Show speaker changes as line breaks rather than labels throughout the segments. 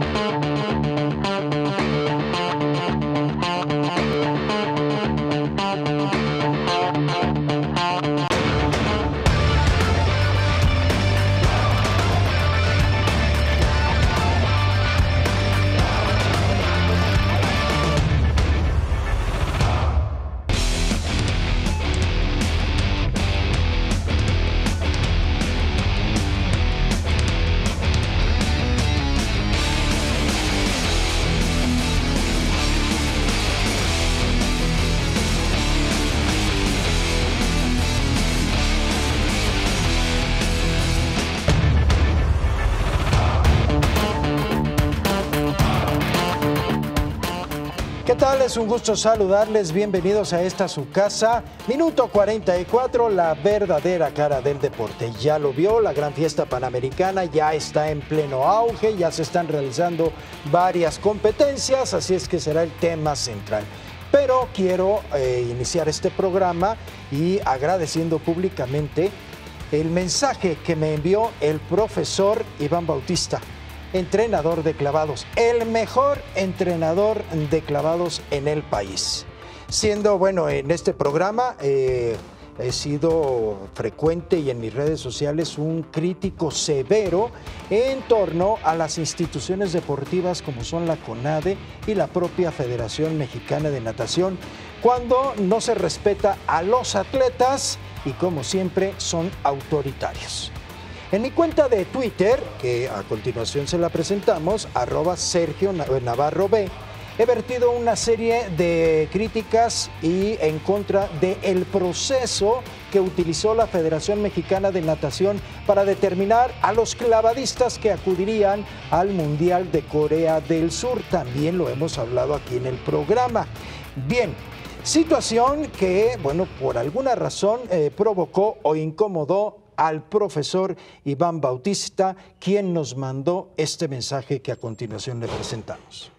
Thank you. un gusto saludarles, bienvenidos a esta su casa. Minuto 44, la verdadera cara del deporte. Ya lo vio, la gran fiesta panamericana ya está en pleno auge, ya se están realizando varias competencias, así es que será el tema central. Pero quiero eh, iniciar este programa y agradeciendo públicamente el mensaje que me envió el profesor Iván Bautista entrenador de clavados, el mejor entrenador de clavados en el país. Siendo, bueno, en este programa eh, he sido frecuente y en mis redes sociales un crítico severo en torno a las instituciones deportivas como son la CONADE y la propia Federación Mexicana de Natación, cuando no se respeta a los atletas y como siempre son autoritarios. En mi cuenta de Twitter, que a continuación se la presentamos, arroba Sergio eh, Navarro B, he vertido una serie de críticas y en contra del el proceso que utilizó la Federación Mexicana de Natación para determinar a los clavadistas que acudirían al Mundial de Corea del Sur. También lo hemos hablado aquí en el programa. Bien, situación que, bueno, por alguna razón eh, provocó o incomodó al profesor Iván Bautista, quien nos mandó este mensaje que a continuación le presentamos.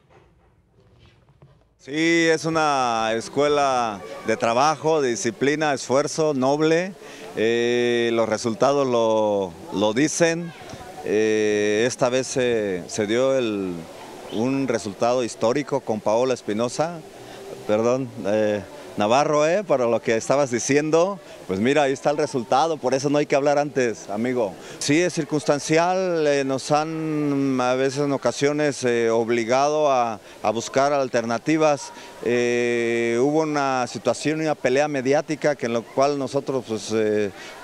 Sí, es una escuela de trabajo, disciplina, esfuerzo, noble. Eh, los resultados lo, dicen. Eh, esta vez se, dio un resultado histórico con Paola Espinosa, perdón, eh, Navarro, eh, para lo que estabas diciendo. Pues mira, ahí está el resultado, por eso no hay que hablar antes, amigo. Sí, es circunstancial, eh, nos han mm, a veces en ocasiones eh, obligado a, buscar alternativas. Eh, hubo una situación, una pelea mediática que en la cual nosotros pues,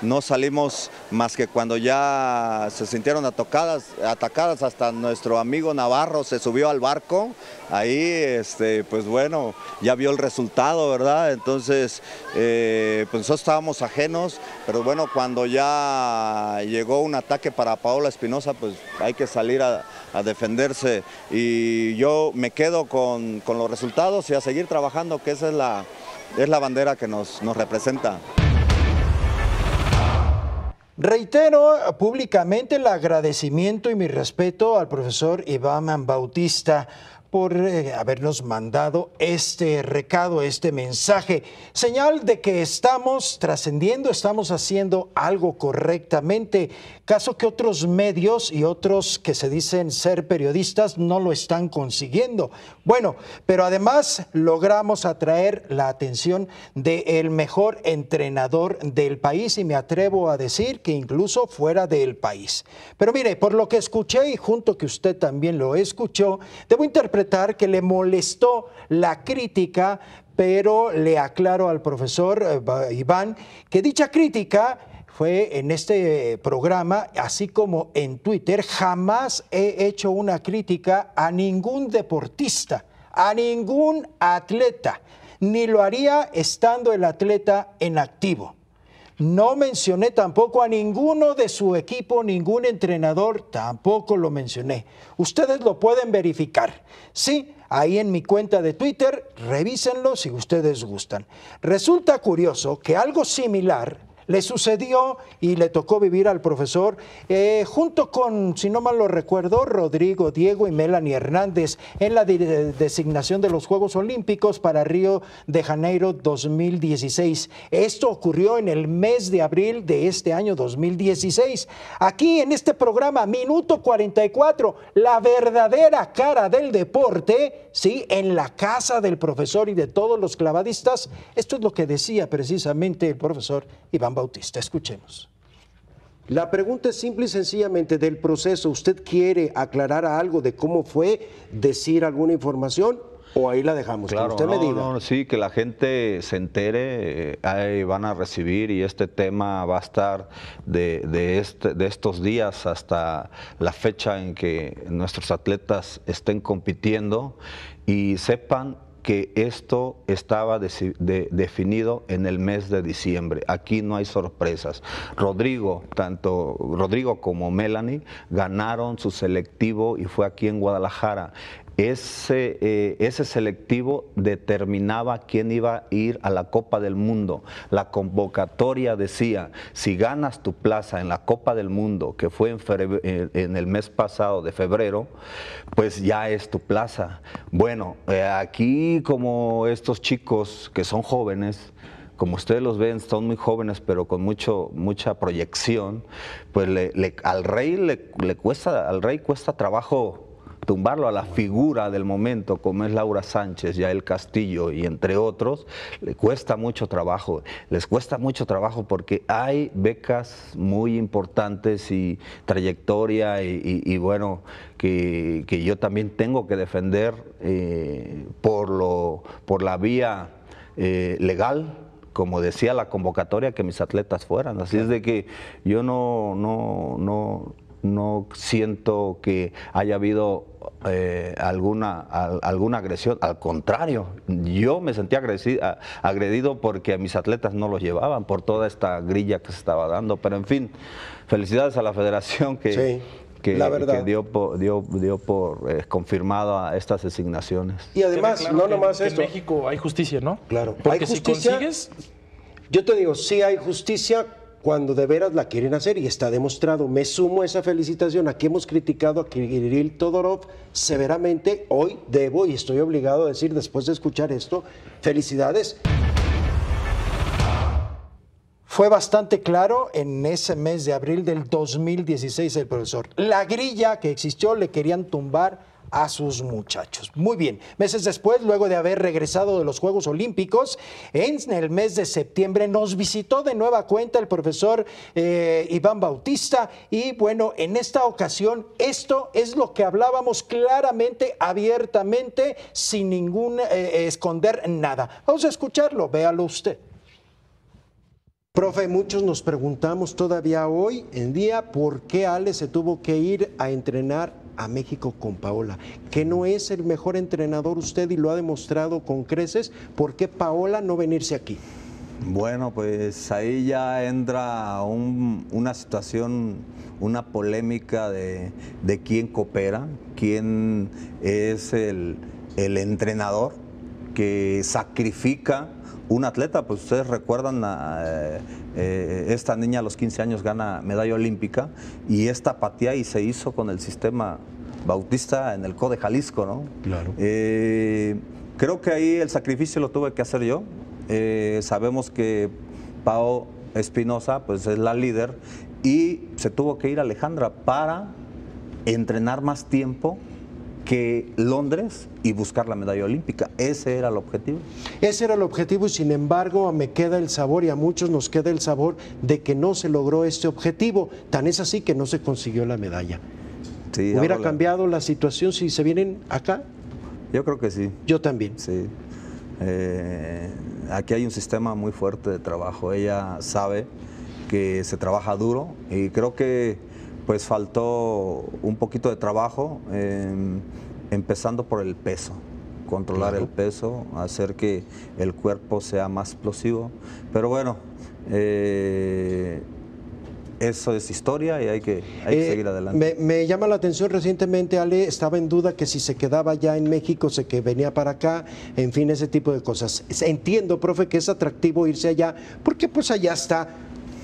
no salimos más que cuando ya se sintieron atacadas, atacadas, hasta nuestro amigo Navarro se subió al barco, ahí este, pues bueno, ya vio el resultado, ¿verdad? Entonces, pues nosotros estábamos ajenos, pero bueno, cuando ya llegó un ataque para Paola Espinosa, pues hay que salir a, defenderse. Y yo me quedo con, con, los resultados y a seguir trabajando, que esa es la, es la bandera que nos, nos representa.
Reitero públicamente el agradecimiento y mi respeto al profesor Iván Bautista por eh, habernos mandado este recado, este mensaje. Señal de que estamos trascendiendo, estamos haciendo algo correctamente, caso que otros medios y otros que se dicen ser periodistas no lo están consiguiendo. Bueno, pero además logramos atraer la atención del mejor entrenador del país y me atrevo a decir que incluso fuera del país. Pero mire, por lo que escuché y junto que usted también lo escuchó, debo interpretar que le molestó la crítica, pero le aclaro al profesor eh, Iván que dicha crítica fue en este programa, así como en Twitter, jamás he hecho una crítica a ningún deportista, a ningún atleta, ni lo haría estando el atleta en activo. No mencioné tampoco a ninguno de su equipo, ningún entrenador, tampoco lo mencioné. Ustedes lo pueden verificar. Sí, ahí en mi cuenta de Twitter, revísenlo si ustedes gustan. Resulta curioso que algo similar le sucedió y le tocó vivir al profesor eh, junto con, si no mal lo recuerdo, Rodrigo, Diego y Melanie Hernández en la designación de los Juegos Olímpicos para Río de Janeiro 2016. Esto ocurrió en el mes de abril de este año 2016. Aquí en este programa, minuto 44, la verdadera cara del deporte, ¿sí? En la casa del profesor y de todos los clavadistas. Esto es lo que decía precisamente el profesor Iván Bautista. Escuchemos. La pregunta es simple y sencillamente del proceso. ¿Usted quiere aclarar algo de cómo fue, decir alguna información? O ahí la dejamos, claro, usted me diga.
sí, que la gente se entere, eh, ahí van a recibir y este tema va a estar de, este, de, estos días hasta la fecha en que nuestros atletas estén compitiendo y sepan que esto estaba definido en el mes de diciembre. Aquí no hay sorpresas. Rodrigo, tanto Rodrigo como Melanie, ganaron su selectivo y fue aquí en Guadalajara. Ese, eh, ese, selectivo determinaba quién iba a ir a la Copa del Mundo. La convocatoria decía, si ganas tu plaza en la Copa del Mundo, que fue en, eh, el mes pasado de febrero, pues ya es tu plaza. Bueno, eh, aquí como estos chicos que son jóvenes, como ustedes los ven, son muy jóvenes, pero con mucho, mucha proyección, pues al rey le, le cuesta, al rey cuesta trabajo tumbarlo a la figura del momento como es Laura Sánchez, Yael Castillo y entre otros, le cuesta mucho trabajo. Les cuesta mucho trabajo porque hay becas muy importantes y trayectoria y, bueno, que, yo también tengo que defender eh, por, lo, por la vía eh, legal, como decía la convocatoria, que mis atletas fueran. Así es de que yo no, no no siento que haya habido eh, alguna, alguna agresión. Al contrario, yo me sentí agredido porque a mis atletas no los llevaban por toda esta grilla que se estaba dando. Pero en fin, felicidades a la federación que, Que, dio por, dio, dio por eh, confirmado estas designaciones. Y además, no nomás esto.
En México hay justicia, ¿no? Claro, porque hay justicia, si consigues. Yo te digo, sí hay justicia cuando de veras la quieren hacer y está demostrado. Me sumo a esa felicitación a que hemos criticado a Kirill Todorov severamente. Hoy debo y estoy obligado a decir, después de escuchar esto, felicidades. Fue bastante claro en ese mes de abril del 2016 el profesor. La grilla que existió le querían tumbar a sus muchachos. Muy bien, meses después, luego de haber regresado de los Juegos Olímpicos, en el mes de septiembre nos visitó de nueva cuenta el profesor eh, Iván Bautista y bueno, en esta ocasión esto es lo que hablábamos claramente, abiertamente, sin ningún eh, esconder nada. Vamos a escucharlo, véalo usted. Profe, muchos nos preguntamos todavía hoy en día por qué Ale se tuvo que ir a entrenar a México con Paola, que no es el mejor entrenador usted y lo ha demostrado con creces,
¿por qué Paola no venirse aquí? Bueno, pues ahí ya entra una situación, una polémica de, quién coopera, quién es el entrenador que sacrifica un atleta, pues ustedes recuerdan, ah, eh, eh, esta niña a los 15 años gana medalla olímpica y esta patía y se hizo con el sistema Bautista en el CODE Jalisco, ¿no? Claro. Eh, creo que ahí el sacrificio lo tuve que hacer yo. sabemos que Pau Espinosa pues es la líder y se tuvo que ir a Alejandra para entrenar más tiempo que Londres y buscar la medalla olímpica. Ese era el objetivo.
Ese era el objetivo y sin embargo me queda el sabor y a muchos nos queda el sabor de que no se logró este objetivo. Tan es así que no se consiguió la medalla. ¿Hubiera cambiado
la situación si se vienen acá? Yo creo que sí. Yo también. Sí. Eh, aquí hay un sistema muy fuerte de trabajo. Ella sabe que se trabaja duro y creo que pues faltó un poquito de trabajo, em, empezando por el peso, controlar el peso, hacer que el cuerpo sea más explosivo. Pero bueno, eh, eso es historia y hay que, eh, seguir adelante.
Me, llama la atención recientemente, Ale, estaba en duda que si se quedaba ya en México, se que venía para acá, en fin, ese tipo de cosas. Entiendo, profe, que es atractivo irse allá, porque pues allá está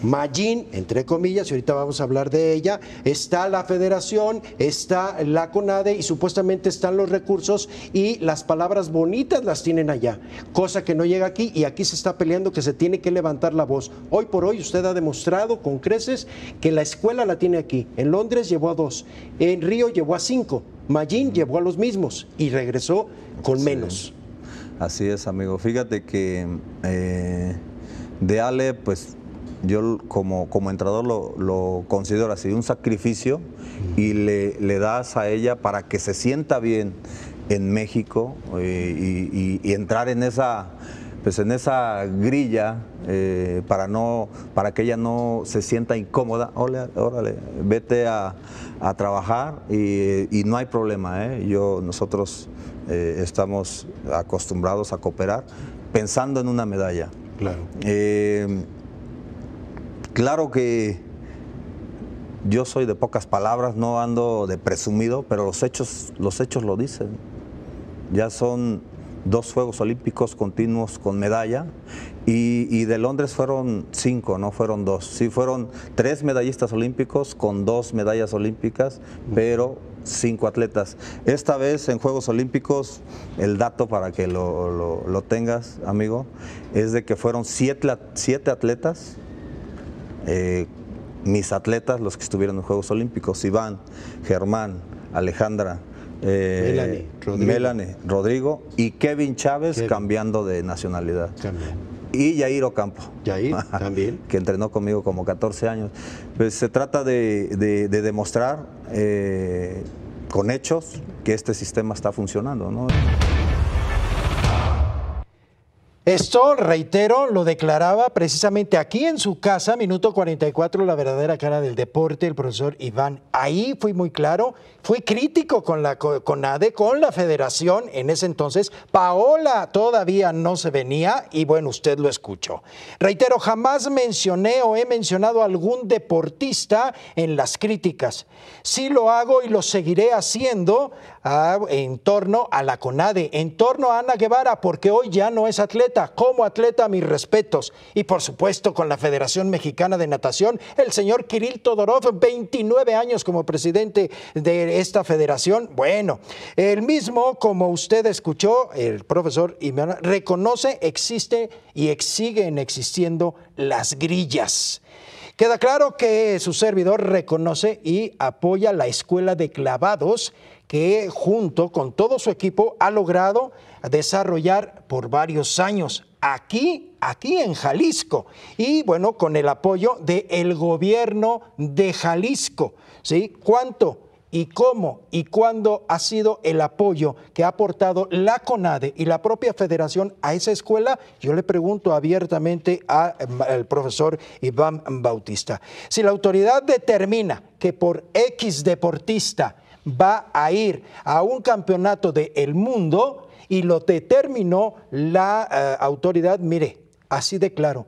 Mayín, entre comillas, y ahorita vamos a hablar de ella, está la federación, está la CONADE y supuestamente están los recursos y las palabras bonitas las tienen allá, cosa que no llega aquí y aquí se está peleando que se tiene que levantar la voz. Hoy por hoy usted ha demostrado con creces que la escuela la tiene aquí. En Londres llevó a dos, en Río llevó a cinco, Mayín llevó a los mismos y regresó con menos.
Así es, amigo. Fíjate que eh, de Ale, pues yo como, como lo, lo, considero así, un sacrificio y le, le, das a ella para que se sienta bien en México eh, y, entrar en esa pues en esa grilla eh, para no para que ella no se sienta incómoda órale, órale vete a, trabajar y, no hay problema ¿eh? yo nosotros estamos acostumbrados a cooperar pensando en una medalla claro Claro que yo soy de pocas palabras, no ando de presumido, pero los hechos, los hechos lo dicen. Ya son dos Juegos Olímpicos continuos con medalla y, de Londres fueron cinco, no fueron dos. Sí, fueron tres medallistas olímpicos con dos medallas olímpicas, pero cinco atletas. Esta vez en Juegos Olímpicos, el dato para que lo, lo tengas, amigo, es de que fueron siete atletas eh, mis atletas, los que estuvieron en Juegos Olímpicos, Iván, Germán, Alejandra, eh, Melanie, Rodrigo. y Kevin Chávez cambiando de nacionalidad. Y Yair Ocampo. también. que entrenó conmigo como 14 años. Pues se trata de, demostrar eh, con hechos que este sistema está funcionando. ¿no?
Esto, reitero, lo declaraba precisamente aquí en su casa, minuto 44, la verdadera cara del deporte, el profesor Iván. Ahí fui muy claro, fui crítico con la con la federación en ese entonces. Paola todavía no se venía y bueno, usted lo escuchó. Reitero, jamás mencioné o he mencionado a algún deportista en las críticas. Sí lo hago y lo seguiré haciendo Ah, en torno a la CONADE, en torno a Ana Guevara, porque hoy ya no es atleta. Como atleta, mis respetos. Y por supuesto, con la Federación Mexicana de Natación, el señor Kirill Todorov, 29 años como presidente de esta federación. Bueno, el mismo, como usted escuchó, el profesor Imeana, reconoce, existe y siguen existiendo las grillas. Queda claro que su servidor reconoce y apoya la escuela de clavados que junto con todo su equipo ha logrado desarrollar por varios años aquí, aquí en Jalisco, y bueno, con el apoyo del gobierno de Jalisco. ¿sí? ¿Cuánto? y cómo y cuándo ha sido el apoyo que ha aportado la CONADE y la propia federación a esa escuela, yo le pregunto abiertamente mm, al profesor Iván Bautista. Si la autoridad determina que por X deportista va a ir a un campeonato del el mundo y lo determinó la eh, autoridad. Mire, así de claro.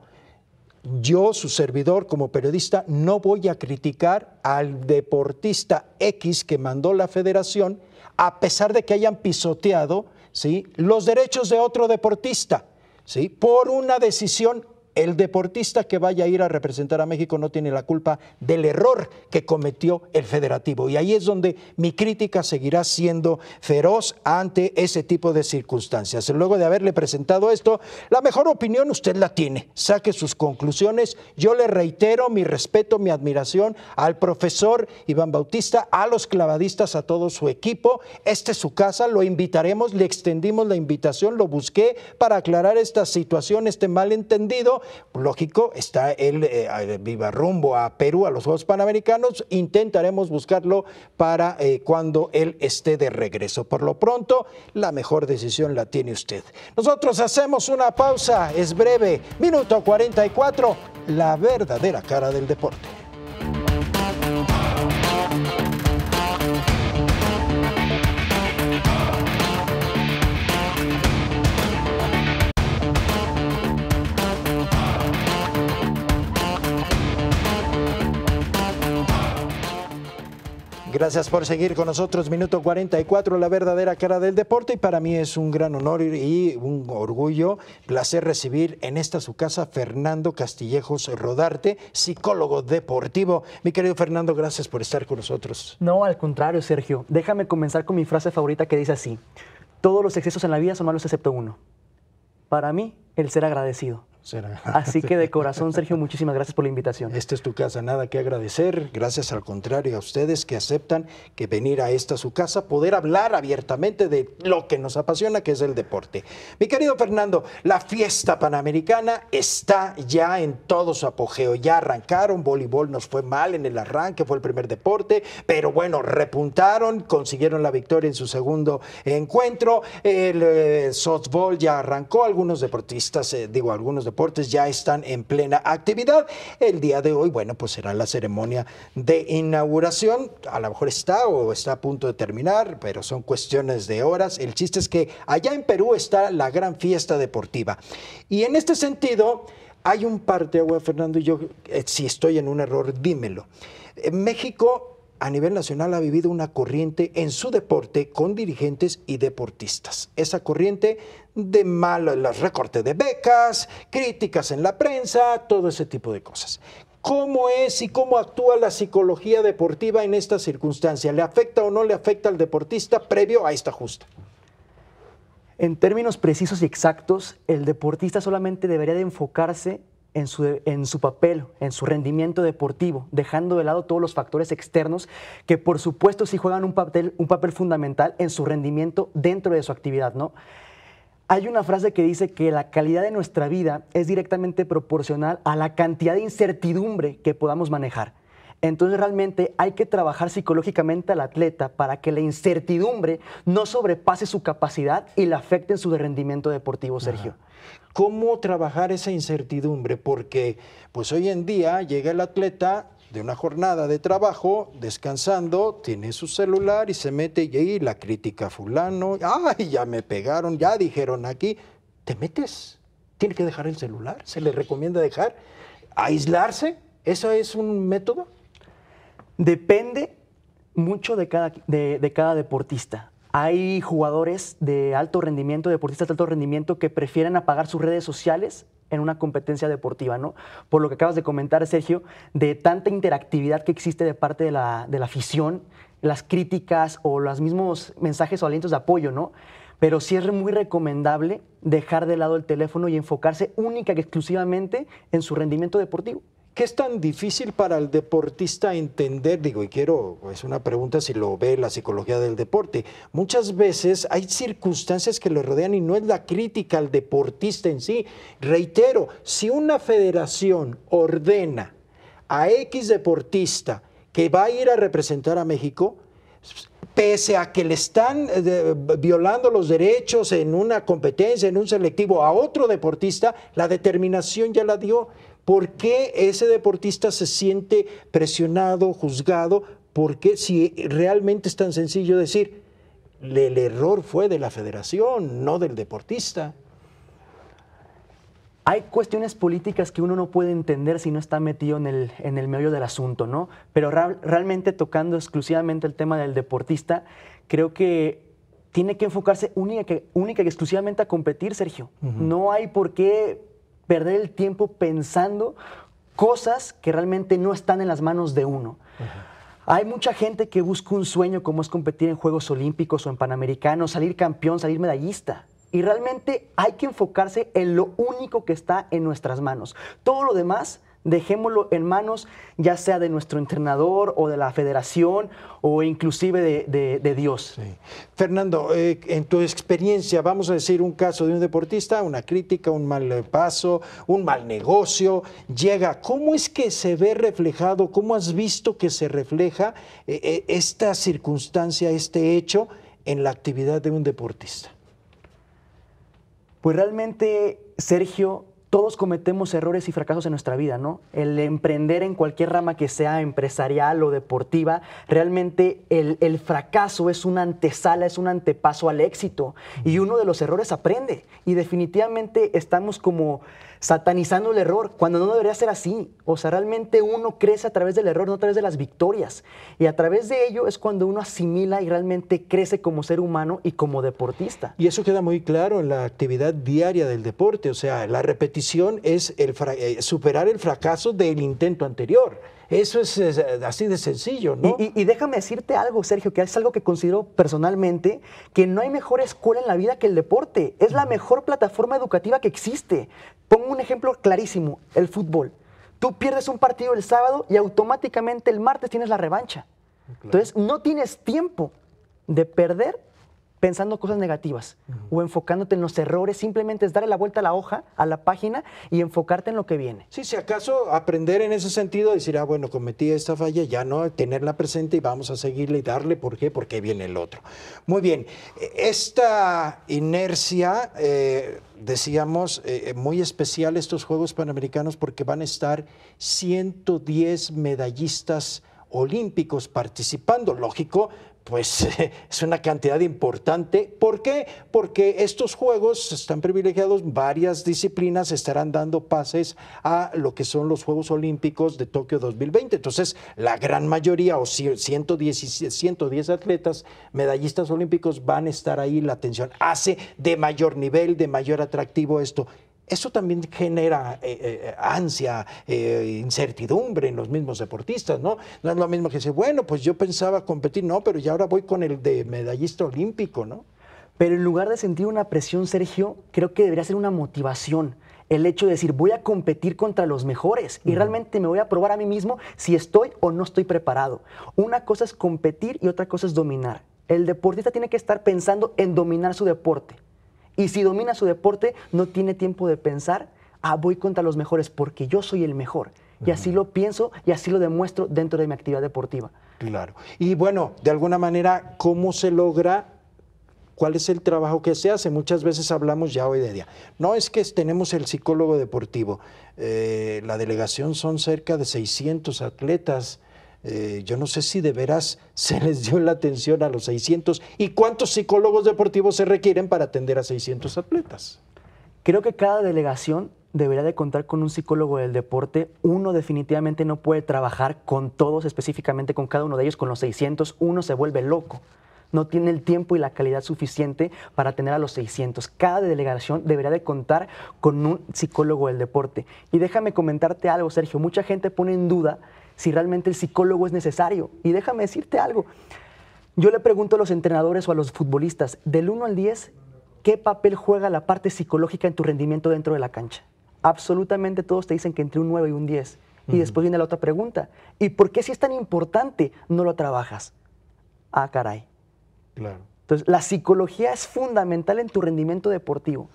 Yo, su servidor como periodista, no voy a criticar al deportista X que mandó la federación, a pesar de que hayan pisoteado ¿sí? los derechos de otro deportista, ¿sí? por una decisión el deportista que vaya a ir a representar a México no tiene la culpa del error que cometió el federativo. Y ahí es donde mi crítica seguirá siendo feroz ante ese tipo de circunstancias. Luego de haberle presentado esto, la mejor opinión usted la tiene. Saque sus conclusiones. Yo le reitero mi respeto, mi admiración al profesor Iván Bautista, a los clavadistas, a todo su equipo. Esta es su casa, lo invitaremos, le extendimos la invitación, lo busqué para aclarar esta situación, este malentendido lógico, está el eh, eh, viva rumbo a Perú, a los Juegos Panamericanos. Intentaremos buscarlo para eh, cuando él esté de regreso. Por lo pronto, la mejor decisión la tiene usted. Nosotros hacemos una pausa, es breve, minuto 44, la verdadera cara del deporte. Gracias por seguir con nosotros. Minuto 44, la verdadera cara del deporte. Y para mí es un gran honor y un orgullo, placer recibir en esta su casa Fernando Castillejos Rodarte, psicólogo deportivo. Mi querido Fernando, gracias por estar con nosotros.
No, al contrario, Sergio. Déjame comenzar con mi frase favorita que dice así. Todos los excesos en la vida son malos excepto uno. Para
mí, el ser agradecido. Así que de corazón, Sergio, muchísimas gracias por la invitación. Esta es tu casa, nada que agradecer. Gracias al contrario a ustedes que aceptan que venir a esta su casa, poder hablar abiertamente de lo que nos apasiona, que es el deporte. Mi querido Fernando, la fiesta panamericana está ya en todo su apogeo. Ya arrancaron, voleibol nos fue mal en el arranque, fue el primer deporte, pero bueno, repuntaron, consiguieron la victoria en su segundo encuentro. El eh, softball ya arrancó, algunos deportistas, eh, digo, algunos deportistas deportes ya están en plena actividad. El día de hoy, bueno, pues será la ceremonia de inauguración. A lo mejor está o está a punto de terminar, pero son cuestiones de horas. El chiste es que allá en Perú está la gran fiesta deportiva. Y en este sentido, hay un parte, Fernando, y yo, eh, si estoy en un error, dímelo. México a nivel nacional ha vivido una corriente en su deporte con dirigentes y deportistas. Esa corriente de malos recortes de becas, críticas en la prensa, todo ese tipo de cosas. ¿Cómo es y cómo actúa la psicología deportiva en esta circunstancia? ¿Le afecta o no le afecta al deportista previo a esta justa?
En términos precisos y exactos, el deportista solamente debería de enfocarse en su, papel, en su rendimiento deportivo, dejando de lado todos los factores externos que por supuesto sí juegan un papel, un papel fundamental en su rendimiento dentro de su actividad, ¿no? Hay una frase que dice que la calidad de nuestra vida es directamente proporcional a la cantidad de incertidumbre que podamos manejar. Entonces realmente hay que trabajar psicológicamente al atleta para que la incertidumbre
no sobrepase su capacidad y le afecte en su rendimiento deportivo, Sergio cómo trabajar esa incertidumbre, porque pues hoy en día llega el atleta de una jornada de trabajo, descansando, tiene su celular y se mete y la crítica fulano, ay, ya me pegaron, ya dijeron aquí, te metes, tiene que dejar el celular, se le recomienda dejar, aislarse, ¿eso es un método? Depende mucho de cada, de cada deportista.
Hay jugadores de alto rendimiento, deportistas de alto rendimiento, que prefieren apagar sus redes sociales en una competencia deportiva, ¿no? Por lo que acabas de comentar, Sergio, de tanta interactividad que existe de parte de la, de la afición, las críticas o los mismos mensajes o alientos de apoyo, ¿no? Pero sí es muy recomendable dejar de lado el teléfono y enfocarse única y exclusivamente en su rendimiento deportivo.
¿Qué es tan difícil para el deportista entender? Digo, y quiero, es una pregunta si lo ve la psicología del deporte. Muchas veces hay circunstancias que lo rodean y no es la crítica al deportista en sí. Reitero, si una federación ordena a X deportista que va a ir a representar a México, pese a que le están eh, violando los derechos en una competencia, en un selectivo a otro deportista, la determinación ya la dio. ¿Por qué ese deportista se siente presionado, juzgado? Porque si realmente es tan sencillo decir, el error fue de la federación, no del deportista.
Hay cuestiones políticas que uno no puede entender si no está metido en el, en el meollo del asunto, ¿no? Pero realmente tocando exclusivamente el tema del deportista, creo que tiene que enfocarse única, única y exclusivamente a competir, Sergio. No hay por qué perder el tiempo pensando cosas que realmente no están en las manos de uno. Hay mucha gente que busca un sueño como es competir en Juegos Olímpicos o en Panamericanos, salir campeón, salir medallista. Y realmente hay que enfocarse en lo único que está en nuestras manos. Todo lo demás Dejémoslo en manos ya
sea de nuestro entrenador o de la federación o inclusive de, Dios. Fernando, eh, en tu experiencia, vamos a decir un caso de un deportista, una crítica, un mal paso, un mal negocio, llega. ¿Cómo es que se ve reflejado? ¿Cómo has visto que se refleja eh, eh, esta circunstancia, este hecho en la actividad de un deportista? Pues realmente,
Sergio, todos cometemos errores y fracasos en nuestra vida, ¿no? El emprender en cualquier rama que sea empresarial o deportiva, realmente el, fracaso es una antesala, es un antepaso al éxito. Y uno de los errores aprende. Y definitivamente estamos como satanizando el error, cuando no debería ser así. O sea, realmente uno crece a través del error, no a través de las victorias. Y a través de ello es cuando uno asimila y realmente crece como
ser humano y como deportista. Y eso queda muy claro en la actividad diaria del deporte. O sea, la repetición es el eh, superar el fracaso del intento anterior. Eso es, eh, así de sencillo, ¿no? Y, déjame decirte algo, Sergio, que es algo que considero personalmente,
que no hay mejor escuela en la vida que el deporte. Es la mm. mejor plataforma educativa que existe. Pongo un ejemplo clarísimo, el fútbol. Tú pierdes un partido el sábado y automáticamente el martes tienes la revancha. Entonces, no tienes tiempo de perder pensando cosas negativas o enfocándote en los errores, simplemente es darle la vuelta a la hoja, a la página y enfocarte en lo que viene.
Sí, si acaso aprender en ese sentido, decir, ah, bueno, cometí esta falla, ya no, tenerla presente y vamos a seguirle y darle, ¿por qué? Porque viene el otro. Muy bien, esta inercia, eh, decíamos, eh, eh, muy especial estos Juegos Panamericanos porque van a estar 110 medallistas olímpicos participando, lógico, pues es una cantidad importante. ¿Por qué? Porque estos juegos están privilegiados, varias disciplinas estarán dando pases a lo que son los Juegos Olímpicos de Tokio 2020. Entonces, la gran mayoría o 110 atletas medallistas olímpicos van a estar ahí. La atención hace de mayor nivel, de mayor atractivo esto eso también genera eh, eh, eh, ansia, incertidumbre en los mismos deportistas, ¿no? No es lo mismo que decir, bueno, pues yo pensaba competir, no, pero ya ahora voy con el de medallista olímpico, ¿no? Pero en lugar de sentir una presión, Sergio, creo que debería ser una motivación
el hecho de decir voy a competir contra los mejores y realmente me voy a probar a mí mismo si estoy o no estoy preparado. Una cosa es competir y otra cosa es dominar. El deportista tiene que estar pensando en dominar su deporte. Y si domina su deporte, no tiene tiempo de pensar, ah, voy contra los mejores porque yo soy el mejor. Y así lo pienso y así lo
demuestro dentro de mi actividad deportiva. Claro. Y bueno, de alguna manera, ¿cómo se logra cuál es el trabajo que se hace. Muchas veces hablamos ya hoy de día. No es que tenemos el psicólogo deportivo. Eh, la delegación son cerca de 600 atletas eh, yo no sé si de veras se les dio la atención a los 600 y cuántos psicólogos deportivos se requieren para atender a 600 atletas. Creo que cada
delegación debería de contar con un psicólogo del deporte. Uno definitivamente no puede trabajar con todos, específicamente con cada uno de ellos, con los 600. Uno se vuelve loco no tiene el tiempo y la calidad suficiente para atender a los 600. Cada delegación deberá de contar con un psicólogo del deporte. Y déjame comentarte algo, Sergio. Mucha gente pone en duda si realmente el psicólogo es necesario. Y déjame decirte algo. Yo le pregunto a los entrenadores o a los futbolistas, del 1 al 10, ¿qué papel juega la parte psicológica en tu rendimiento dentro de la cancha? Absolutamente todos te dicen que entre un 9 y un 10. Y después viene la otra pregunta. ¿Y por qué si es tan importante no lo trabajas? Ah, caray. Claro. Entonces, la psicología es fundamental en tu rendimiento deportivo.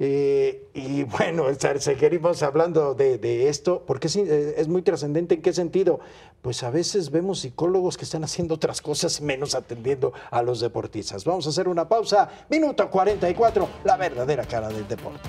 Eh, y bueno, seguiremos hablando de, esto, porque es, eh, es muy trascendente en qué sentido. Pues a veces vemos psicólogos que están haciendo otras cosas menos atendiendo a los deportistas. Vamos a hacer una pausa. Minuto 44, la verdadera cara del deporte.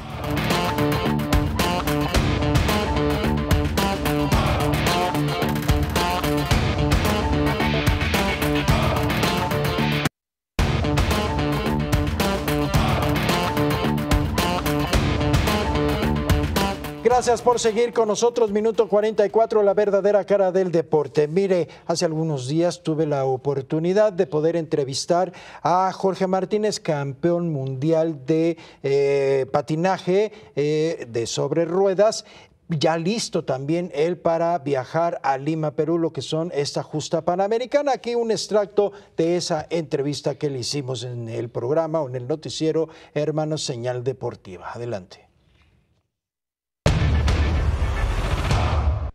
Gracias por seguir con nosotros. Minuto 44, la verdadera cara del deporte. Mire, hace algunos días tuve la oportunidad de poder entrevistar a Jorge Martínez, campeón mundial de eh, patinaje eh, de sobre ruedas ya listo también él para viajar a Lima, Perú, lo que son esta justa panamericana. Aquí un extracto de esa entrevista que le hicimos en el programa o en el noticiero Hermanos Señal Deportiva. Adelante.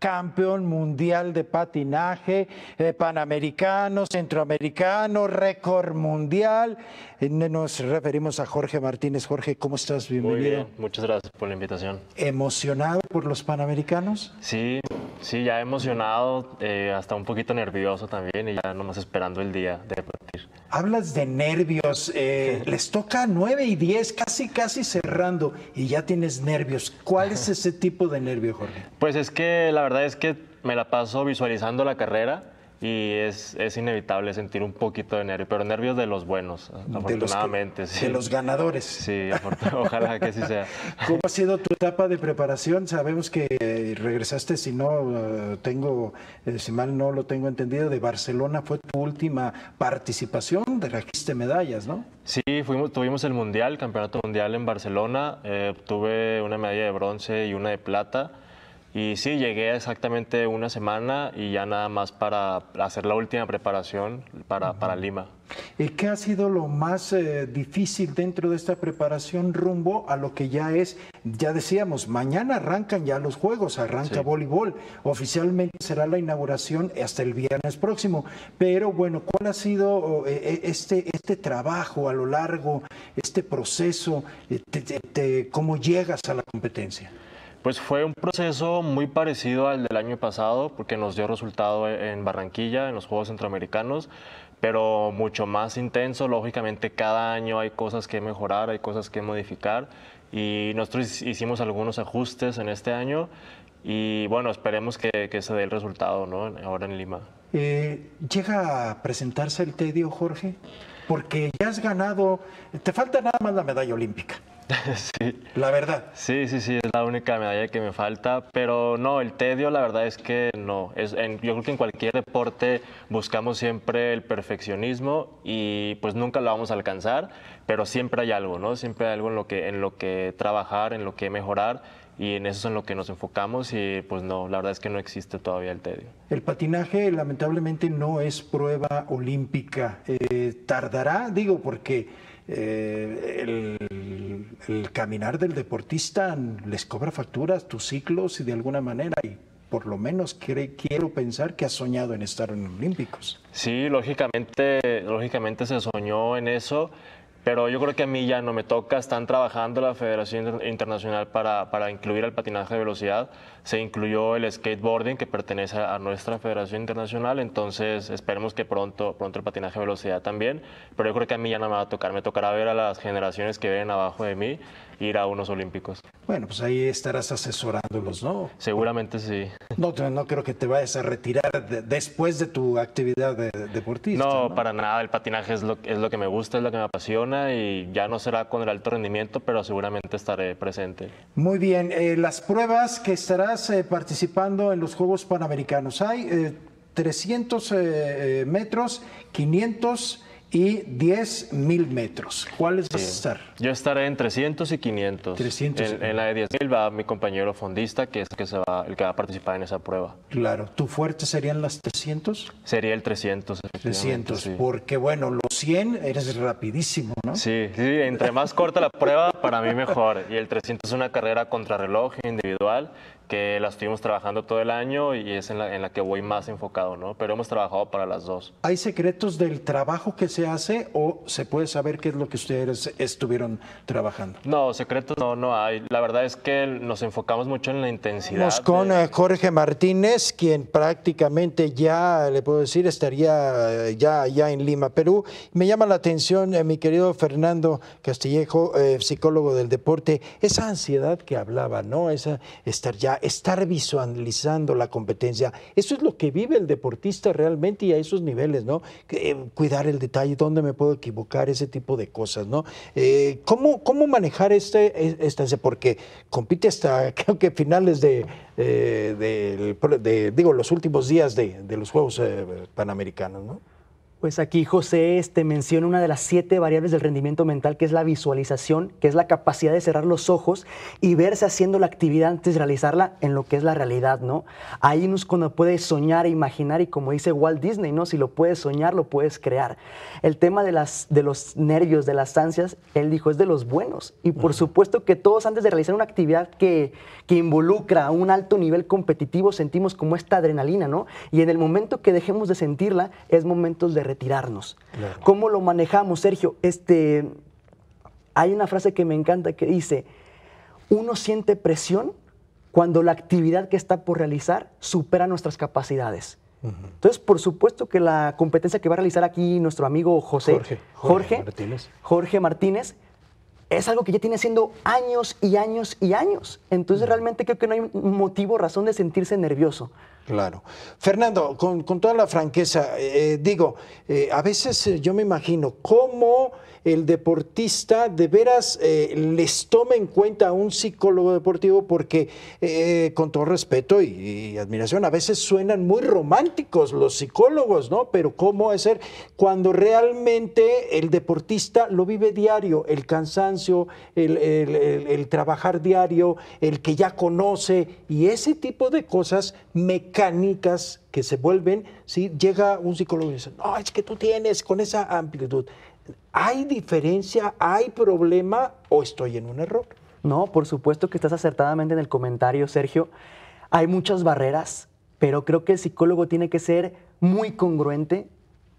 campeón mundial de patinaje, eh, panamericano, centroamericano, récord mundial. Eh, nos referimos a Jorge Martínez. Jorge, ¿cómo estás? Bienvenido. Muy bien,
muchas gracias por la invitación.
¿Emocionado por los panamericanos?
Sí, sí, ya emocionado, eh, hasta un poquito nervioso también y ya nomás esperando el día de partir.
Hablas de nervios, les toca 9 y 10, casi, casi cerrando y ya tienes nervios. ¿Cuál es ese tipo de nervio, Jorge?
Pues es que la verdad verdad es que me la paso visualizando la carrera y es, inevitable sentir un poquito de nervio, pero nervios de los buenos, afortunadamente. De los, sí. de los ganadores. Sí, ojalá que así sea.
¿Cómo ha sido tu etapa de preparación? Sabemos que regresaste, si no eh, tengo, eh, si mal no lo tengo entendido, de Barcelona fue tu última participación, trajiste medallas, ¿no?
Sí, fuimos, tuvimos el Mundial, Campeonato Mundial en Barcelona, eh, obtuve una medalla de bronce y una de plata. Y sí, llegué exactamente una semana y ya nada más para hacer la última preparación para, para Lima.
¿Y qué ha sido lo más eh, difícil dentro de esta preparación rumbo a lo que ya es, ya decíamos, mañana arrancan ya los juegos, arranca voleibol, oficialmente será la inauguración hasta el viernes próximo, pero bueno, ¿cuál ha sido e, e, este, este trabajo a lo largo, este proceso, eh, cómo llegas a la
competencia? Pues fue un proceso muy parecido al del año pasado, porque nos dio resultado e, en Barranquilla, en los Juegos Centroamericanos, pero mucho más intenso. Lógicamente, cada año hay cosas que mejorar, hay cosas que modificar, y nosotros hicimos algunos ajustes en este año, y bueno, esperemos que, se dé el resultado ¿no? ahora en Lima.
Eh, ¿Llega a presentarse el tedio, Jorge? Porque ya has ganado, te falta nada más la medalla olímpica.
Sí. La verdad. Sí, sí, sí, es la única medalla que me falta, pero no, el tedio la verdad es que no. Es yo creo que en cualquier deporte buscamos siempre el perfeccionismo y pues nunca lo vamos a alcanzar, pero siempre hay algo, ¿no? Siempre hay algo en lo que, en lo que trabajar, en lo que mejorar y en eso es en lo que nos enfocamos y pues no, la verdad es que no existe todavía el tedio.
El patinaje lamentablemente no es prueba olímpica. Eh, tardará, digo, porque eh, el, caminar del deportista les cobra facturas, tus ciclos y de alguna manera. Y por lo menos quiero pensar que has soñado en estar en Olímpicos.
Sí, lógicamente, lógicamente se soñó en eso. Pero yo creo que a mí ya no me toca. Están trabajando la Federación Internacional para, para incluir el patinaje de velocidad. Se incluyó el skateboarding que pertenece a nuestra Federación Internacional. Entonces esperemos que pronto, pronto el patinaje de velocidad también. Pero yo creo que a mí ya no me va a tocar. Me tocará ver a las generaciones que vienen abajo de mí ir a unos Olímpicos.
Bueno, pues ahí estarás asesorándolos, ¿no?
Seguramente sí.
No, no creo que te vayas a retirar después de tu actividad de, deportista. No,
para nada. El patinaje es lo, es lo que me gusta, es lo que me apasiona y ya no será con el alto rendimiento, pero seguramente estaré presente.
Muy bien. Eh, las pruebas que estarás eh, participando en los Juegos Panamericanos. Hay 300 eh, metros, 500 y 10 mil metros. ¿Cuáles vas a estar?
Yo estaré en 300 y 500. En, la de 10 va mi compañero fondista, que es el que, se va, el que va a participar en esa prueba.
Claro. ¿Tu fuerte serían
las 300? Sería el 300. 300, porque
bueno, los 100 eres
rapidísimo, ¿no? Sí, sí, entre más corta la prueba, para mí mejor. Y el 300 es una carrera contrarreloj individual que la estuvimos trabajando todo el año y es en la, en la que voy más enfocado, ¿no? Pero hemos trabajado para las dos.
¿Hay secretos del trabajo que se hace o se puede saber qué es lo que ustedes estuvieron trabajando?
No, secreto no, no hay. La verdad es que nos enfocamos mucho en la intensidad. con
eh, Jorge Martínez, quien prácticamente ya, le puedo decir, estaría eh, ya, ya en Lima, Perú. Me llama la atención eh, mi querido Fernando Castillejo, psicólogo del deporte, esa ansiedad que hablaba, ¿no? Esa estar ya, estar visualizando la competencia. Eso es lo que vive el deportista realmente y a esos niveles, ¿no? cuidar el detalle dónde me puedo equivocar, ese tipo de cosas, ¿no? Eh, ¿cómo, manejar este, e, este porque compite hasta creo que finales eh, de, digo, los últimos días de, los Juegos eh, Panamericanos, ¿no?
Pues aquí José este, menciona una de las siete variables del rendimiento mental, que es la visualización, que es la capacidad de cerrar los ojos y verse haciendo la actividad antes de realizarla en lo que es la realidad, ¿no? Ahí nos cuando puedes soñar, e imaginar y como dice Walt Disney, ¿no? Si lo puedes soñar, lo puedes crear. El tema de, las, de los nervios, de las ansias, él dijo, es de los buenos. Y por supuesto que todos antes de realizar una actividad que, que involucra un alto nivel competitivo, sentimos como esta adrenalina, ¿no? Y en el momento que dejemos de sentirla, es momentos de tirarnos ¿Cómo lo manejamos, Sergio? Este, hay una frase que me encanta que dice, uno siente presión cuando la actividad que está por realizar supera nuestras capacidades. Entonces, por supuesto que la competencia que va a realizar aquí nuestro amigo José Jorge, Martínez. es algo que ya tiene siendo años y años y años.
Entonces realmente creo que no hay motivo, razón de sentirse nervioso. Claro. Fernando, con, toda la franqueza, eh, eh, digo, eh, a veces yo me imagino cómo el deportista de veras eh, les toma en cuenta a un psicólogo deportivo porque, eh, con todo respeto y, admiración, a veces suenan muy románticos los psicólogos, ¿no? Pero ¿cómo es ser cuando realmente el deportista lo vive diario, el cansancio, el, trabajar diario, el que ya conoce y ese tipo de cosas mecánicas que se vuelven, ¿sí? llega un psicólogo y dice, no, es que tú tienes con esa amplitud, ¿Hay diferencia? ¿Hay problema? ¿O estoy en un error? No, por supuesto que estás
acertadamente en el comentario, Sergio. Hay muchas barreras, pero creo que el psicólogo tiene que ser muy congruente.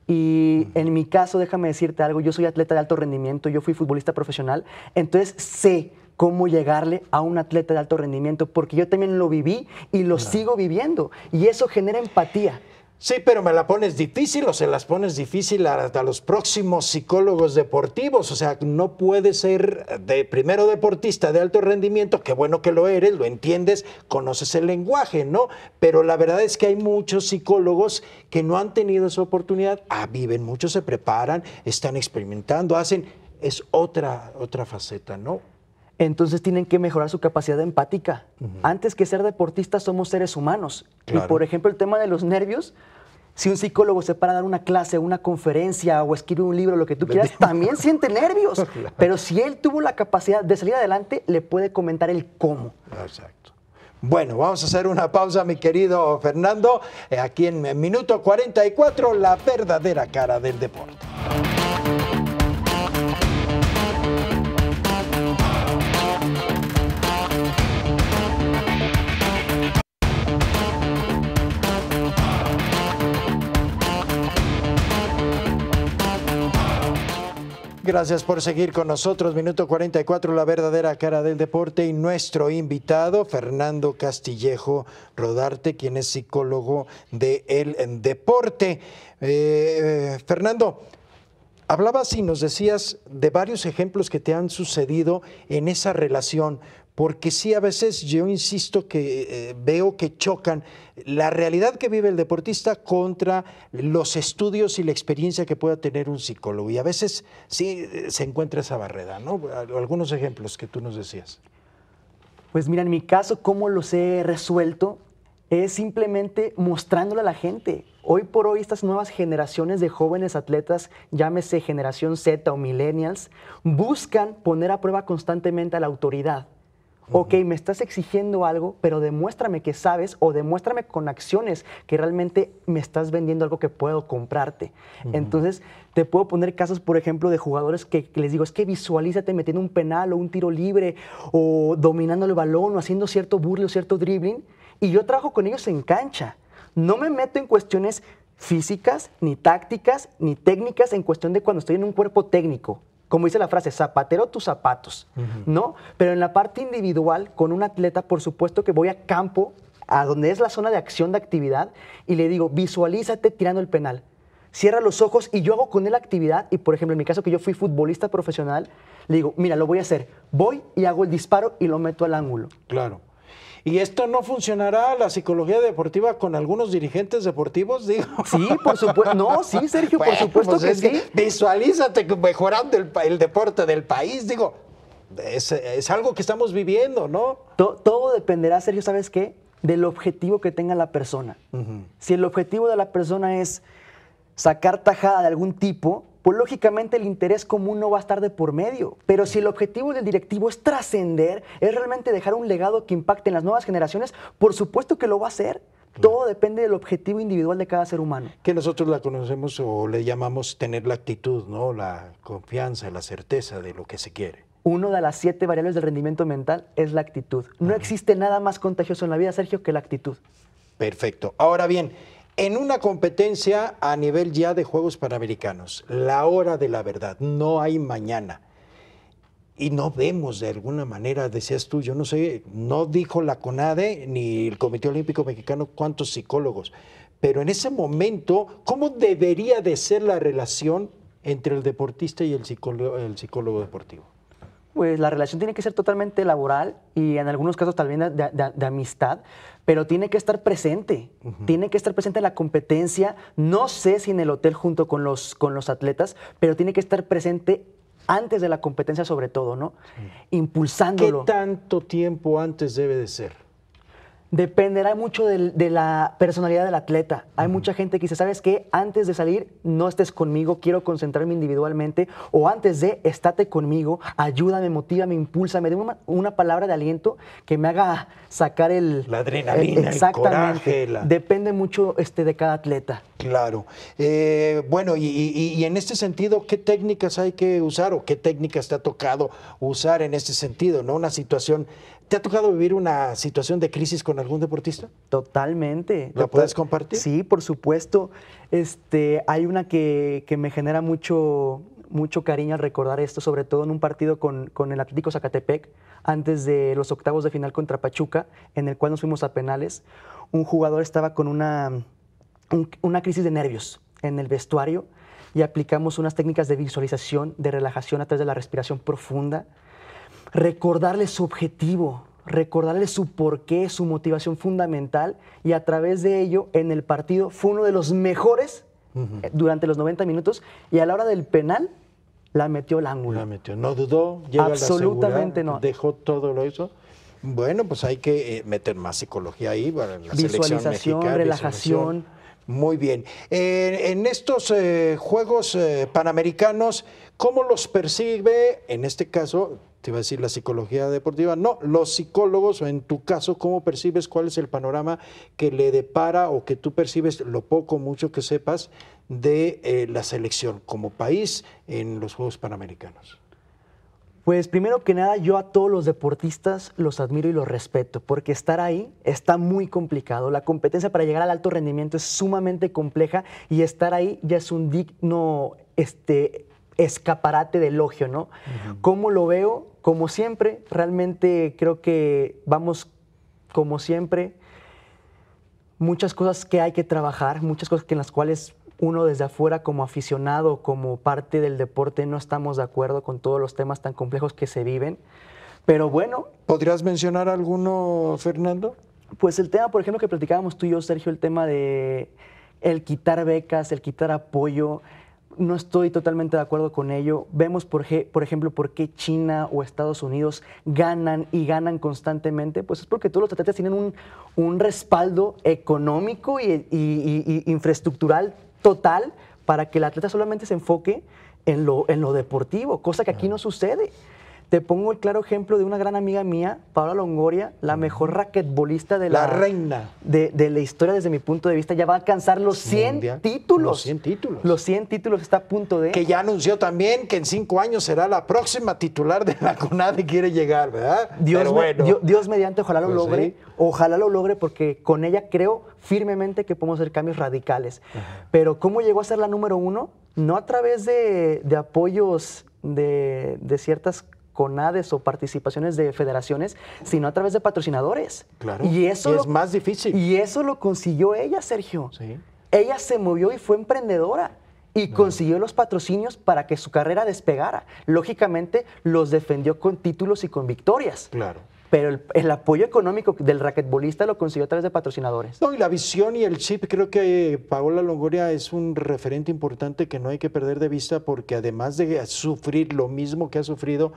Y en mi caso, déjame decirte algo, yo soy atleta de alto rendimiento, yo fui futbolista profesional, entonces sé cómo llegarle a un atleta de alto rendimiento, porque yo también lo viví y lo sigo viviendo. Y eso genera empatía.
Sí, pero me la pones difícil o se las pones difícil hasta los próximos psicólogos deportivos. O sea, no puedes ser de primero deportista de alto rendimiento, Qué bueno que lo eres, lo entiendes, conoces el lenguaje, ¿no? Pero la verdad es que hay muchos psicólogos que no han tenido esa oportunidad. Ah, viven, muchos se preparan, están experimentando, hacen. Es otra, otra faceta, ¿no? entonces tienen que mejorar su capacidad
empática. Antes que ser deportistas somos seres humanos. Y por ejemplo, el tema de los nervios, si un psicólogo se para a dar una clase, una conferencia o escribe un libro, lo que tú quieras, también siente nervios. Pero si él tuvo la capacidad de salir adelante, le puede comentar el cómo.
Exacto. Bueno, vamos a hacer una pausa, mi querido Fernando. Eh, aquí en minuto 44, la verdadera cara del deporte. Gracias por seguir con nosotros. Minuto 44, la verdadera cara del deporte y nuestro invitado, Fernando Castillejo Rodarte, quien es psicólogo del Deporte. Eh, eh, Fernando, hablabas y nos decías de varios ejemplos que te han sucedido en esa relación, porque sí a veces yo insisto que eh, veo que chocan la realidad que vive el deportista contra los estudios y la experiencia que pueda tener un psicólogo. Y a veces sí eh, se encuentra esa barrera, ¿no? Algunos ejemplos que tú nos decías. Pues
mira, en mi caso, ¿cómo los he resuelto? Es simplemente mostrándolo a la gente. Hoy por hoy estas nuevas generaciones de jóvenes atletas, llámese generación Z o millennials, buscan poner a prueba constantemente a la autoridad Ok, me estás exigiendo algo, pero demuéstrame que sabes o demuéstrame con acciones que realmente me estás vendiendo algo que puedo comprarte. Entonces, te puedo poner casos, por ejemplo, de jugadores que, les digo, es que visualízate metiendo un penal o un tiro libre o dominando el balón o haciendo cierto burle o cierto dribbling. Y yo trabajo con ellos en cancha. No me meto en cuestiones físicas, ni tácticas, ni técnicas en cuestión de cuando estoy en un cuerpo técnico como dice la frase, zapatero tus zapatos, ¿no? Pero en la parte individual, con un atleta, por supuesto que voy a campo, a donde es la zona de acción de actividad, y le digo, visualízate tirando el penal. Cierra los ojos y yo hago con él la actividad. Y por ejemplo, en mi caso, que yo fui futbolista profesional, le digo, mira, lo voy a hacer. Voy y hago el disparo y lo meto al ángulo.
Claro. Y esto no funcionará la psicología deportiva con algunos dirigentes deportivos, Sí, por supuesto. No, sí, Sergio, por supuesto pues que sí. visualízate mejorando el, deporte del país, digo. Es, algo que estamos viviendo, ¿no?
Todo, dependerá, Sergio, ¿sabes qué? Del objetivo que tenga la persona. Si el objetivo de la persona es sacar tajada de algún tipo, pues lógicamente el interés común no va a estar de por medio. Pero si el objetivo del directivo es trascender, es realmente dejar un legado que impacte en las nuevas generaciones, por supuesto que lo
va a hacer. Todo depende del objetivo individual de cada ser humano. Que nosotros la conocemos o le llamamos tener la actitud, ¿no? La confianza, la certeza de lo que se quiere.
Uno de las siete variables del rendimiento mental es la actitud. No existe nada más contagioso en la vida, Sergio, que la actitud.
Perfecto. Ahora bien, en una competencia a nivel ya de Juegos Panamericanos, la hora de la verdad, no hay mañana. Y no vemos de alguna manera, decías tú, yo no sé, no dijo la CONADE ni el Comité Olímpico Mexicano cuántos psicólogos, pero en ese momento, ¿cómo debería de ser la relación entre el deportista y el psicólogo, deportivo?
Pues la relación tiene que ser totalmente laboral y en algunos casos también de, de amistad, pero tiene que estar presente, tiene que estar presente en la competencia, no sé si en el hotel junto con los, con los atletas, pero tiene que estar presente antes de la competencia sobre todo, ¿no? Impulsándolo. ¿Qué tanto tiempo antes
debe de ser?
Dependerá mucho de, la personalidad del atleta. Hay mucha gente que dice, ¿sabes qué? Antes de salir, no estés conmigo, quiero concentrarme individualmente. O antes de, estate conmigo, ayúdame, me impulsa, me una, una, palabra de aliento que me haga sacar el... La adrenalina, el, exactamente. Depende mucho este, de cada
atleta. Claro. Eh, bueno, y, en este sentido, ¿qué técnicas hay que usar o qué técnicas te ha tocado usar en este sentido? ¿no? Una situación ¿Te ha tocado vivir una situación de crisis con algún deportista? Totalmente. ¿La puedes compartir? Sí, por
supuesto. Este, hay una que, que, me genera mucho, mucho cariño al recordar esto, sobre todo en un partido con, con, el Atlético Zacatepec, antes de los octavos de final contra Pachuca, en el cual nos fuimos a penales. Un jugador estaba con una, una crisis de nervios en el vestuario y aplicamos unas técnicas de visualización, de relajación a través de la respiración profunda recordarle su objetivo, recordarle su porqué, su motivación fundamental y a través de ello en el partido fue uno de los mejores eh, durante los 90 minutos y a la hora del penal la metió
el ángulo. La metió, no dudó, llegó absolutamente a la no. Dejó todo lo hizo. Bueno, pues hay que eh, meter más psicología ahí para la visualización, relajación. Muy bien. en estos eh, Juegos Panamericanos, ¿cómo los percibe, en este caso, te iba a decir la psicología deportiva, no, los psicólogos, o en tu caso, ¿cómo percibes cuál es el panorama que le depara o que tú percibes lo poco, mucho que sepas de eh, la selección como país en los Juegos Panamericanos?
Pues primero que nada, yo a todos los deportistas los admiro y los respeto, porque estar ahí está muy complicado. La competencia para llegar al alto rendimiento es sumamente compleja y estar ahí ya es un digno este, escaparate de elogio, ¿no? ¿Cómo lo veo? como siempre, realmente creo que vamos, como siempre, muchas cosas que hay que trabajar, muchas cosas en las cuales uno desde afuera como aficionado, como parte del deporte, no estamos de acuerdo con todos los temas tan complejos que se viven.
Pero bueno. ¿Podrías mencionar
alguno, Fernando? Pues el tema, por ejemplo, que platicábamos tú y yo, Sergio, el tema de el quitar becas, el quitar apoyo, no estoy totalmente de acuerdo con ello. Vemos, por, por, ejemplo, por qué China o Estados Unidos ganan y ganan constantemente. Pues es porque todos los atletas tienen un, respaldo económico y, y, infraestructural total para que el atleta solamente se enfoque en lo, en lo deportivo, cosa que aquí no sucede. Te pongo el claro ejemplo de una gran amiga mía, Paola Longoria, la mejor raquetbolista de la, reina de, la historia desde mi punto de vista. Ya va a alcanzar los 100
títulos. Los 100 títulos. Los 100 títulos está a punto de. Que ya anunció también que en cinco años será la próxima titular de la CONADE y quiere llegar, ¿verdad? Dios, mediante, ojalá lo pues logre.
Ojalá lo logre porque con ella creo firmemente que podemos hacer cambios radicales. Pero ¿cómo llegó a ser la número uno? No a través de, apoyos de, de ciertas CONADES o participaciones de federaciones, sino a través de patrocinadores.
Claro. Y eso es más
difícil. Y eso lo consiguió ella, Sergio. Sí. Ella se movió y fue emprendedora y consiguió los patrocinios para que su carrera despegara. Lógicamente los defendió con títulos y con victorias. Claro. Pero el, apoyo económico del raquetbolista lo consiguió a través de patrocinadores.
No, y la visión y el chip, creo que eh, Paola Longoria es un referente importante que no hay que perder de vista porque además de sufrir lo mismo que ha sufrido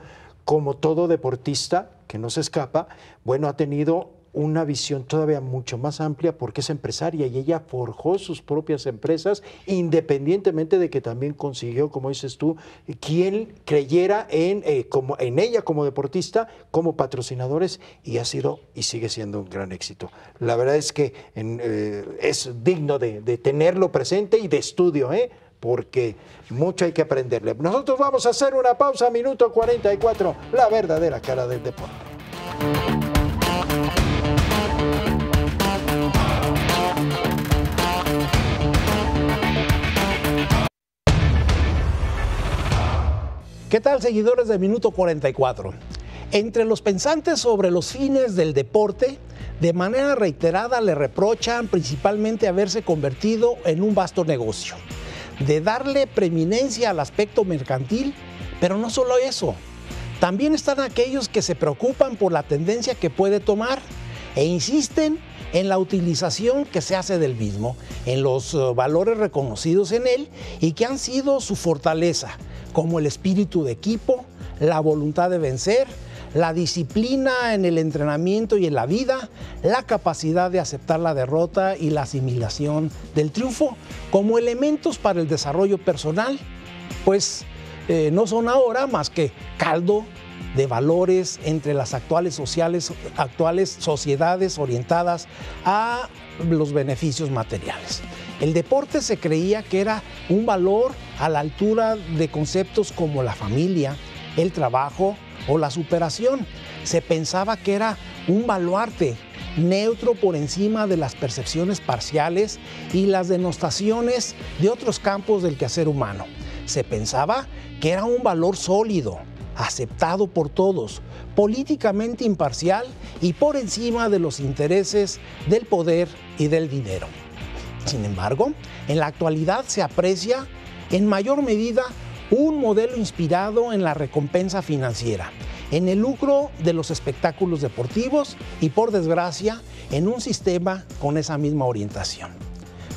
como todo deportista que no se escapa, bueno, ha tenido una visión todavía mucho más amplia porque es empresaria y ella forjó sus propias empresas independientemente de que también consiguió, como dices tú, quien creyera en, eh, como, en ella como deportista, como patrocinadores y ha sido y sigue siendo un gran éxito. La verdad es que eh, es digno de, de tenerlo presente y de estudio, ¿eh? porque mucho hay que aprenderle. Nosotros vamos a hacer una pausa, minuto 44, la verdadera cara del deporte.
¿Qué
tal seguidores de Minuto 44? Entre los pensantes sobre los fines del deporte, de manera reiterada le reprochan principalmente haberse convertido en un vasto negocio de darle preeminencia al aspecto mercantil, pero no solo eso. También están aquellos que se preocupan por la tendencia que puede tomar e insisten en la utilización que se hace del mismo, en los eh, valores reconocidos en él y que han sido su fortaleza, como el espíritu de equipo, la voluntad de vencer, la disciplina en el entrenamiento y en la vida, la capacidad de aceptar la derrota y la asimilación del triunfo como elementos para el desarrollo personal, pues eh, no son ahora más que caldo de valores entre las actuales, sociales, actuales sociedades orientadas a los beneficios materiales. El deporte se creía que era un valor a la altura de conceptos como la familia, el trabajo, o la superación. Se pensaba que era un baluarte neutro por encima de las percepciones parciales y las denostaciones de otros campos del quehacer humano. Se pensaba que era un valor sólido, aceptado por todos, políticamente imparcial y por encima de los intereses del poder y del dinero. Sin embargo, en la actualidad se aprecia en mayor medida un modelo inspirado en la recompensa financiera, en el lucro de los espectáculos deportivos y, por desgracia, en un sistema con esa misma orientación.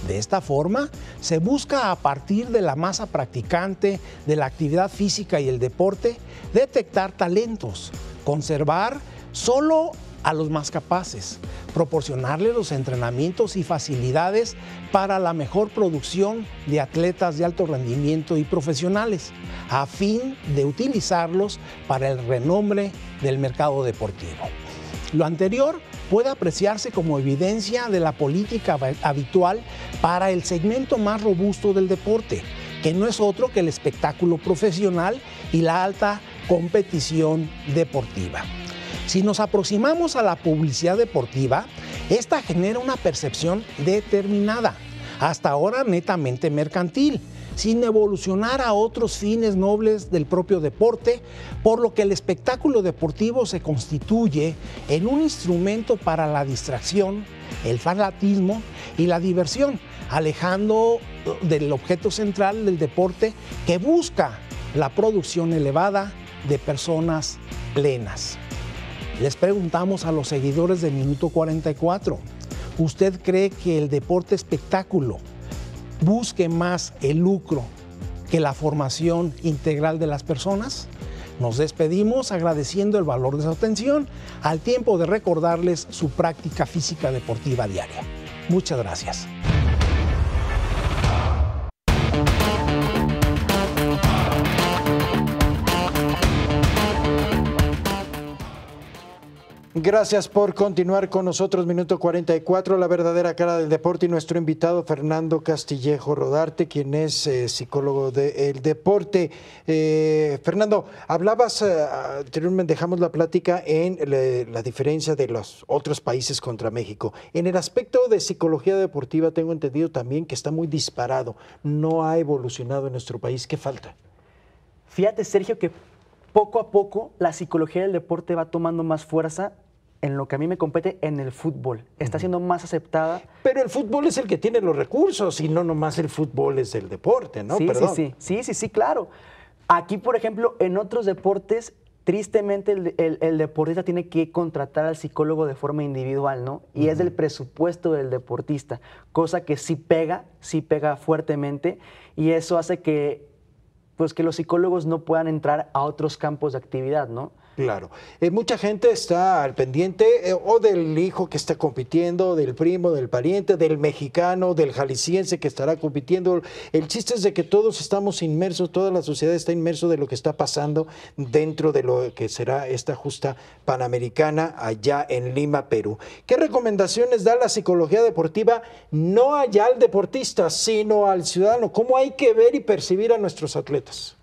De esta forma, se busca a partir de la masa practicante de la actividad física y el deporte detectar talentos, conservar solo a los más capaces, proporcionarles los entrenamientos y facilidades para la mejor producción de atletas de alto rendimiento y profesionales, a fin de utilizarlos para el renombre del mercado deportivo. Lo anterior puede apreciarse como evidencia de la política habitual para el segmento más robusto del deporte, que no es otro que el espectáculo profesional y la alta competición deportiva. Si nos aproximamos a la publicidad deportiva, esta genera una percepción determinada, hasta ahora netamente mercantil sin evolucionar a otros fines nobles del propio deporte, por lo que el espectáculo deportivo se constituye en un instrumento para la distracción, el fanatismo y la diversión, alejando uh, del objeto central del deporte que busca la producción elevada de personas plenas. Les preguntamos a los seguidores de Minuto 44, ¿usted cree que el deporte espectáculo busque más el lucro que la formación integral de las personas? Nos despedimos agradeciendo el valor de su atención al tiempo de recordarles su práctica física deportiva diaria. Muchas gracias.
Gracias por continuar con nosotros. Minuto 44, la verdadera cara del deporte y nuestro invitado Fernando Castillejo Rodarte, quien es eh, psicólogo del deporte. Eh, Fernando, hablabas, eh, anteriormente dejamos la plática en la, la, diferencia de los otros países contra México. En el aspecto de psicología deportiva tengo entendido también que está muy disparado. No ha evolucionado en nuestro país. ¿Qué falta? Fíjate, Sergio, que
poco a poco la psicología del deporte va tomando más fuerza en lo que a mí me compete en el fútbol. Está siendo más aceptada.
Pero el fútbol es el que tiene los recursos y no nomás el fútbol es el deporte, ¿no? Sí, sí, sí, sí, sí, claro. Aquí, por ejemplo, en
otros deportes, tristemente el, deportista tiene que contratar al psicólogo de forma individual, ¿no? Y es del presupuesto del deportista, cosa que sí pega, sí pega fuertemente y eso hace que pues que los psicólogos no puedan entrar a
otros campos de actividad, ¿no? Claro. Eh, mucha gente está al pendiente eh, o del hijo que está compitiendo, del primo, del pariente, del mexicano, del jalisciense que estará compitiendo. El chiste es de que todos estamos inmersos, toda la sociedad está inmerso de lo que está pasando dentro de lo que será esta justa panamericana allá en Lima, Perú. ¿Qué recomendaciones da la psicología deportiva no allá al deportista, sino al ciudadano? ¿Cómo hay que ver y percibir a nuestros atletas?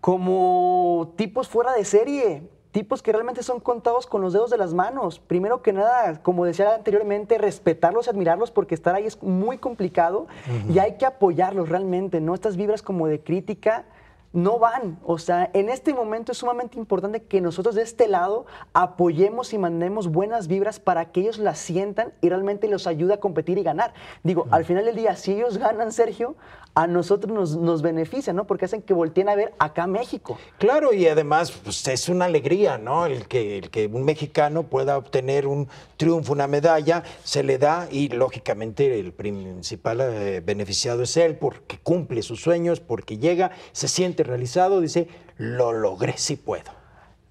como tipos fuera de serie, tipos que realmente son contados con los dedos de las manos. Primero que nada, como decía anteriormente, respetarlos y admirarlos porque estar ahí es muy complicado y hay que apoyarlos realmente, ¿no? Estas vibras como de crítica no van. O sea, en este momento es sumamente importante que nosotros de este lado apoyemos y mandemos buenas vibras para que ellos las sientan y realmente los ayude a competir y ganar. Digo, al final del día, si ellos ganan, Sergio, a nosotros nos, nos beneficia, ¿no? Porque hacen que volteen a ver acá México.
Claro, y además pues, es una alegría, ¿no? El que, el que un mexicano pueda obtener un triunfo, una medalla, se le da y lógicamente el principal eh, beneficiado es él porque cumple sus sueños, porque llega, se siente realizado, dice, lo logré si puedo.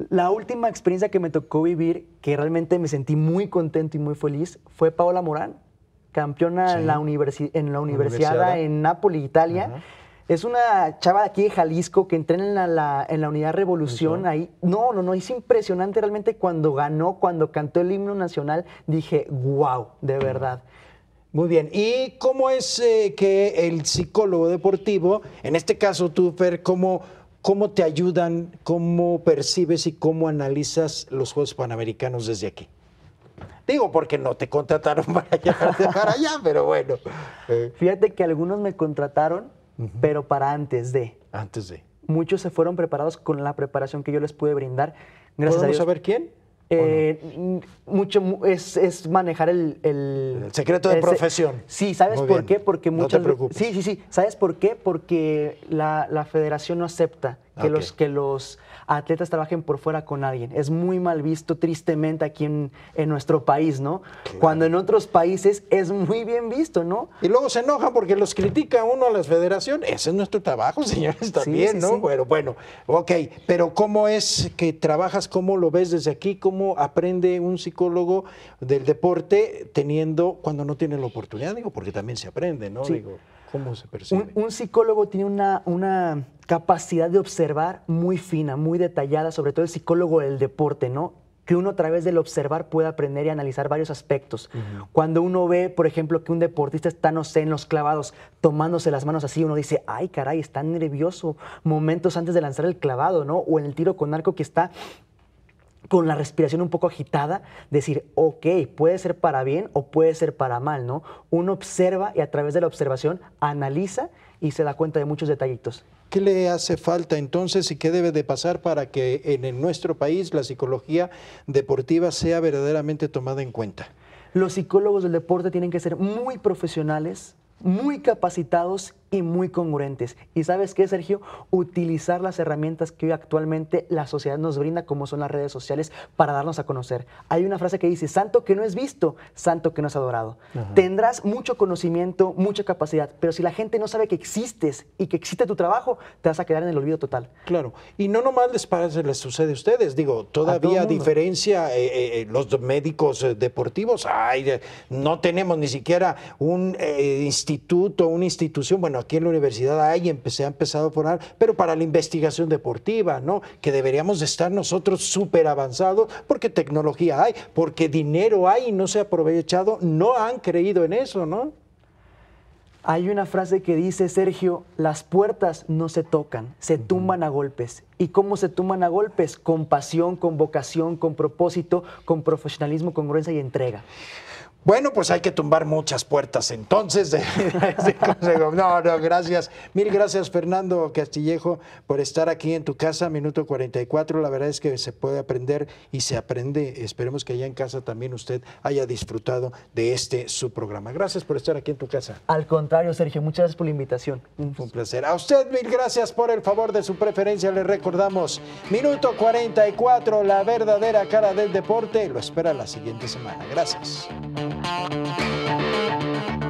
La última experiencia que me tocó vivir, que realmente me sentí
muy contento y muy feliz, fue Paola Morán, campeona en, la en la universidad, en Nápoles, Italia. Es una chava de aquí de Jalisco que entrena en la, en la unidad Revolución. Ahí, no, no, no, es impresionante realmente cuando ganó, cuando cantó el himno
nacional, dije, wow, de mm. verdad. Muy bien, ¿y cómo es eh, que el psicólogo deportivo, en este caso tú, Fer, cómo, te ayudan, cómo percibes y cómo analizas los Juegos Panamericanos desde aquí? Digo, porque no te contrataron para allá, allá pero bueno. Eh. Fíjate
que algunos me contrataron, pero para antes de. Antes de. Muchos se fueron preparados con la preparación que yo les pude brindar. Gracias ¿Podemos a Dios. saber quién? Eh, Mucho es, es manejar el, el, secreto de profesión. Sí, ¿sabes por qué? Porque mucho. No Sí, sí, sí. ¿Sabes por qué? Porque la, la federación no acepta que, los, que los atletas trabajen por fuera con alguien. Es muy mal visto, tristemente, aquí en,
nuestro país, ¿no? Cuando en otros países es muy bien visto, ¿no? Y luego se enojan porque los critica uno a las federaciones. Ese es nuestro trabajo, señores, también, bien, ¿no? Bueno, bueno, ok. Pero ¿cómo es que trabajas? ¿Cómo lo ves desde aquí? ¿Cómo aprende un psicólogo del deporte teniendo, cuando no tiene la oportunidad? Digo, porque también se aprende, ¿no? Digo, ¿Cómo se percibe? Un, psicólogo tiene una, una, capacidad de observar muy
fina, muy detallada, sobre todo el psicólogo del deporte, ¿no? Que uno a través del observar puede aprender y analizar varios aspectos. Cuando uno ve, por ejemplo, que un deportista está, no sé, en los clavados, tomándose las manos así, uno dice, ay, caray, está nervioso momentos antes de lanzar el clavado, ¿no? O en el tiro con arco que está con la respiración un poco agitada, decir, ok, puede ser para bien o puede ser para mal, ¿no? Uno observa y a través de la observación analiza y se da cuenta de muchos detallitos.
¿Qué le hace falta entonces y qué debe de pasar para que en nuestro país la psicología deportiva sea verdaderamente tomada en cuenta? Los psicólogos del deporte tienen que ser muy profesionales, muy
capacitados y muy congruentes. ¿Y sabes qué, Sergio? Utilizar las herramientas que hoy actualmente la sociedad nos brinda, como son las redes sociales, para darnos a conocer. Hay una frase que dice, santo que no es visto, santo que no es adorado. Tendrás mucho conocimiento, mucha capacidad, pero si la gente no sabe que existes y que existe tu trabajo, te vas a quedar en el olvido total. Claro, y
no nomás les, parece, les sucede a ustedes, digo, todavía diferencia, eh, eh, eh, los médicos deportivos, ay, no tenemos ni siquiera un instituto, una institución, bueno, aquí en la universidad hay, se ha empezado a poner, pero para la investigación deportiva, ¿no? Que deberíamos de estar nosotros súper avanzados porque tecnología hay, porque dinero hay y no se ha aprovechado, no han creído en eso, ¿no? Hay
una frase que dice, Sergio, las puertas no se tocan, se tumban a golpes. ¿Y cómo se tumban a golpes? Con pasión, con vocación, con propósito, con profesionalismo, con
congruencia y entrega. Bueno, pues hay que tumbar muchas puertas entonces de, No, no, gracias. Mil gracias, Fernando Castillejo, por estar aquí en tu casa, minuto 44. La verdad es que se puede aprender y se aprende. Esperemos que allá en casa también usted haya disfrutado de este su programa. Gracias por estar aquí en tu casa.
Al contrario, Sergio, muchas gracias por la invitación.
Un placer. A usted, mil gracias por el favor de su preferencia. Le recordamos, minuto 44, la verdadera cara del deporte. Lo espera la siguiente semana. Gracias. Thank you.